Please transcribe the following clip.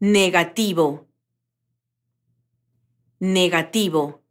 negativo, negativo.